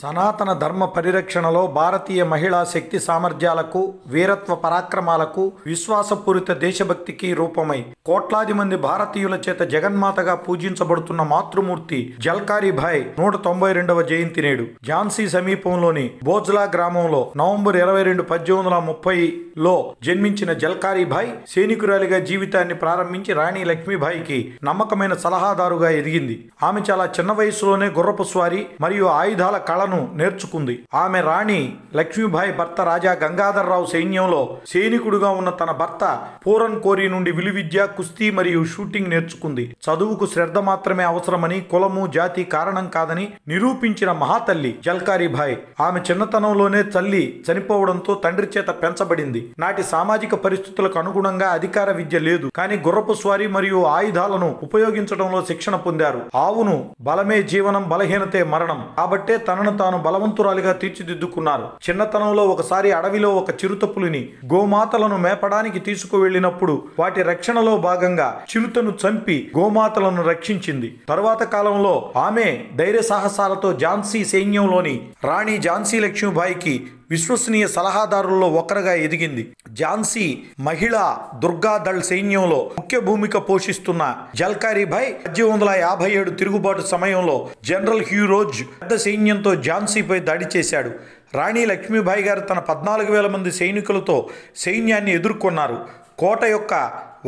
సనాతన ధర్మ పరిరక్షణలో భారతీయ మహిళా శక్తి సామర్థ్యాలకు వీరత్వ పరాక్రమాలకు విశ్వాసపూరిత దేశభక్తికి రూపమై కోట్లాది మంది భారతీయుల చేత జగన్మాతగా పూజించబడుతున్న మాతృమూర్తి జల్కారీభాయ్ నూట తొంభై రెండవ జయంతి నేడు ఝాన్సీ సమీపంలోని బోజ్లా గ్రామంలో నవంబర్ ఇరవై రెండు పద్దెనిమిది వందల ముప్పైలో జన్మించిన జల్కారీభాయ్ సైనికురాలిగా జీవితాన్ని ప్రారంభించి రాణి లక్ష్మీభాయికి నమ్మకమైన సలహాదారుగా ఎదిగింది ఆమె చాలా చిన్న వయసులోనే గుర్రపు స్వారీ మరియు ఆయుధాల కళ కళను నేర్చుకుంది ఆమె రాణి లక్ష్మీభాయ్ భర్త రాజా గంగాధర్రావు సైన్యంలో సైనికుడుగా ఉన్న తన భర్త పూరన్ కోరి నుండి విలువిద్య కుస్తీ మరియు షూటింగ్ నేర్చుకుంది చదువుకు శ్రద్ధ మాత్రమే అవసరమని కులము జాతి కారణం కాదని నిరూపించిన మహాతల్లి జల్కారీభాయ్ ఆమె చిన్నతనంలోనే తల్లి చనిపోవడంతో తండ్రి చేత పెంచబడింది నాటి సామాజిక పరిస్థితులకు అనుగుణంగా అధికార విద్య లేదు కానీ గుర్రపు స్వారీ మరియు ఆయుధాలను ఉపయోగించడంలో శిక్షణ పొందారు ఆవును బలమే జీవనం బలహీనతే మరణం కాబట్టే తన తనను తాను బలవంతురాలిగా తీర్చిదిద్దుకున్నారు చిన్నతనంలో ఒకసారి అడవిలో ఒక చిరుతపులిని గోమాతలను మేపడానికి తీసుకువెళ్లినప్పుడు వాటి రక్షణలో భాగంగా చిరుతను చంపి గోమాతలను రక్షించింది తరువాత కాలంలో ఆమె ధైర్య సాహసాలతో ఝాన్సీ సైన్యంలోని రాణి ఝాన్సీ లక్ష్మీబాయికి విశ్వసనీయ సలహాదారుల్లో ఒకరుగా ఎదిగింది ఝాన్సీ మహిళా దుర్గాదళ్ సైన్యంలో ముఖ్య భూమిక పోషిస్తున్న జల్కారీభాయ్ పద్దెనిమిది వందల యాభై ఏడు తిరుగుబాటు సమయంలో జనరల్ హ్యూరోజ్ పెద్ద సైన్యంతో ఝాన్సీపై దాడి చేశాడు రాణి లక్ష్మీబాయి గారు తన పద్నాలుగు వేల మంది సైనికులతో సైన్యాన్ని ఎదుర్కొన్నారు కోట యొక్క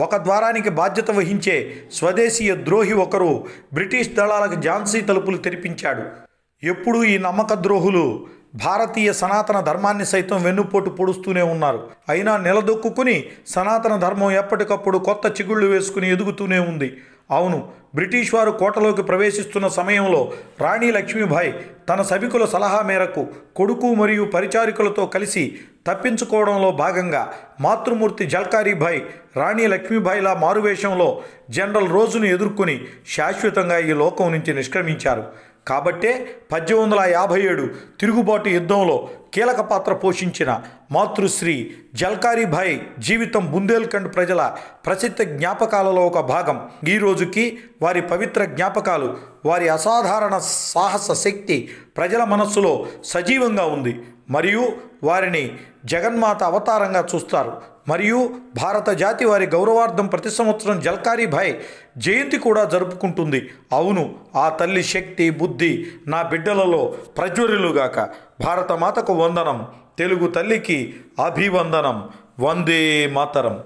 ఒక ద్వారానికి బాధ్యత వహించే స్వదేశీయ ద్రోహి ఒకరు బ్రిటిష్ దళాలకు ఝాన్సీ తలుపులు తెరిపించాడు ఎప్పుడూ ఈ నమ్మక ద్రోహులు భారతీయ సనాతన ధర్మాన్ని సైతం వెన్నుపోటు పొడుస్తూనే ఉన్నారు అయినా నిలదొక్కుని సనాతన ధర్మం ఎప్పటికప్పుడు కొత్త చిగుళ్ళు వేసుకుని ఎదుగుతూనే ఉంది అవును బ్రిటిష్ వారు కోటలోకి ప్రవేశిస్తున్న సమయంలో రాణి లక్ష్మీభాయ్ తన సభికుల సలహా మేరకు కొడుకు మరియు పరిచారికలతో కలిసి తప్పించుకోవడంలో భాగంగా మాతృమూర్తి జల్కారీభాయ్ రాణి లక్ష్మీభాయ్లా మారువేషంలో జనరల్ రోజును ఎదుర్కొని శాశ్వతంగా ఈ లోకం నుంచి నిష్క్రమించారు కాబట్టే పద్దెనిమిది వందల యాభై ఏడు తిరుగుబాటు యుద్ధంలో కీలక పాత్ర పోషించిన మాతృశ్రీ జల్కారీభాయ్ జీవితం బుందేల్ఖండ్ ప్రజల ప్రసిద్ధ జ్ఞాపకాలలో ఒక భాగం ఈ రోజుకి వారి పవిత్ర జ్ఞాపకాలు వారి అసాధారణ సాహస శక్తి ప్రజల మనస్సులో సజీవంగా ఉంది మరియు వారిని జగన్మాత అవతారంగా చూస్తారు మరియు భారత జాతి వారి గౌరవార్థం ప్రతి సంవత్సరం జల్కారీ భాయ్ జయంతి కూడా జరుపుకుంటుంది అవును ఆ తల్లి శక్తి బుద్ధి నా బిడ్డలలో ప్రజ్వరులుగాక భారత మాతకు వందనం తెలుగు తల్లికి అభివందనం వందే మాతరం